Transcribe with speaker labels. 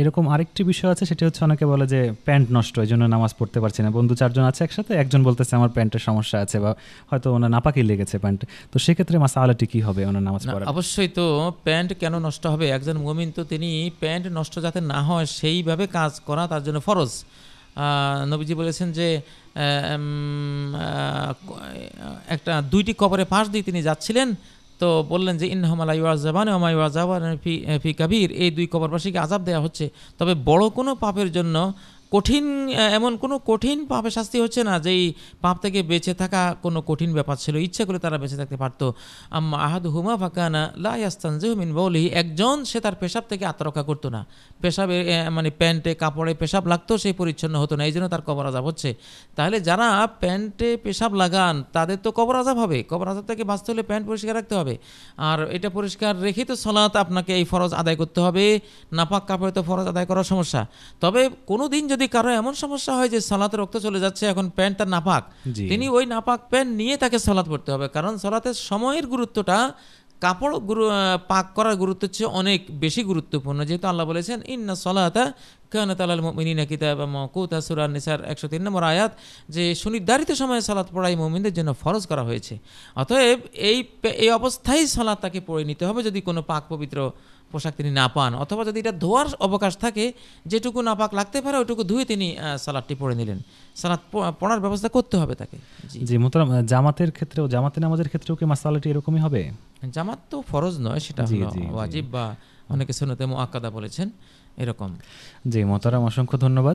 Speaker 1: এরকম আরেকটি বিষয় আছে সেটা হচ্ছে অনেকে বলে যে প্যান্ট নষ্ট এই জন্য নামাজ পড়তে পারছি না বন্ধু চারজন আছে একসাথে একজন বলতেছে আমার প্যান্টের সমস্যা আছে বা হয়তো ওনার নাপাকি লেগেছে প্যান্ট তো সেক্ষেত্রে মাসা আলাটি কী হবে ওনার নামাজ পড়া
Speaker 2: অবশ্যই তো প্যান্ট কেন নষ্ট হবে একজন মমিন তো তিনি প্যান্ট নষ্ট যাতে না হয় সেইভাবে কাজ করা তার জন্য ফরজ নবীজি বলেছেন যে একটা দুইটি কবরে পাশ দিয়ে তিনি যাচ্ছিলেন তো বললেন যে ইনহমালা ইউয়াজাবান ওমা ফি কাবির এই দুই কবরবাসীকে আজাব দেওয়া হচ্ছে তবে বড় কোনো পাপের জন্য কঠিন এমন কোনো কঠিন পাপে শাস্তি হচ্ছে না যেই পাপ থেকে বেঁচে থাকা কোনো কঠিন ব্যাপার ছিল ইচ্ছা করে তারা বেঁচে থাকতে পারতো আহাদ হুমা ফাঁকানা লাস্তানজিহমিন বৌলি একজন সে তার পেশাব থেকে আত্মরক্ষা করতো না পেশাবে মানে প্যান্টে কাপড়ে পেশাব লাগতো সেই পরিচ্ছন্ন হতো না এই জন্য তার কবর আজাব হচ্ছে তাহলে যারা প্যান্টে পেশাব লাগান তাদের তো কবর আজাব হবে কবর আজাব থেকে বাঁচতে হলে প্যান্ট পরিষ্কার রাখতে হবে আর এটা পরিষ্কার রেখেই তো সলাৎ আপনাকে এই ফরজ আদায় করতে হবে নাপাক কাপড়ে তো ফরজ আদায় করার সমস্যা তবে কোনো দিন যদি যদি কারো এমন সমস্যা হয় যে সলাতে রক্ত চলে যাচ্ছে এখন প্যান্টটা নাপাক তিনি ওই নাপাক প্যান্ট নিয়ে তাকে সলাত পড়তে হবে কারণ সালাতের সময়ের গুরুত্বটা কাপড় গুরু পাক করার গুরুত্ব হচ্ছে অনেক বেশি গুরুত্বপূর্ণ যেহেতু আল্লাহ বলেছেন ইন্না সলাতা কেন তালাল মিনিনা কিতাব মকুতা সুরান নিসার একশো তিন নম্বর আয়াত যে সুনির্ধারিত সময়ে সালাত পড়াই মমিনদের জন্য ফরজ করা হয়েছে অতএব এই এই অবস্থায় সালাদ তাকে পড়ে নিতে হবে যদি কোনো পাক পবিত্র পোশাক তিনি না পান অথবা যদি এটা ধোয়ার অবকাশ থাকে যেটুকু নাপাক লাগতে পারে ওইটুকু ধুয়ে তিনি সালাদটি পড়ে নিলেন সালাদ পড়ার ব্যবস্থা করতে হবে তাকে জি
Speaker 1: মোতার জামাতের ক্ষেত্রেও জামাতে নামাজের ক্ষেত্রেও কি মাসালাটি এরকমই হবে
Speaker 2: জামাত তো ফরজ নয় সেটা ওয়াজিব বা অনেকে মো মুআক্কাদা বলেছেন এরকম
Speaker 1: জি মোতারাম অসংখ্য ধন্যবাদ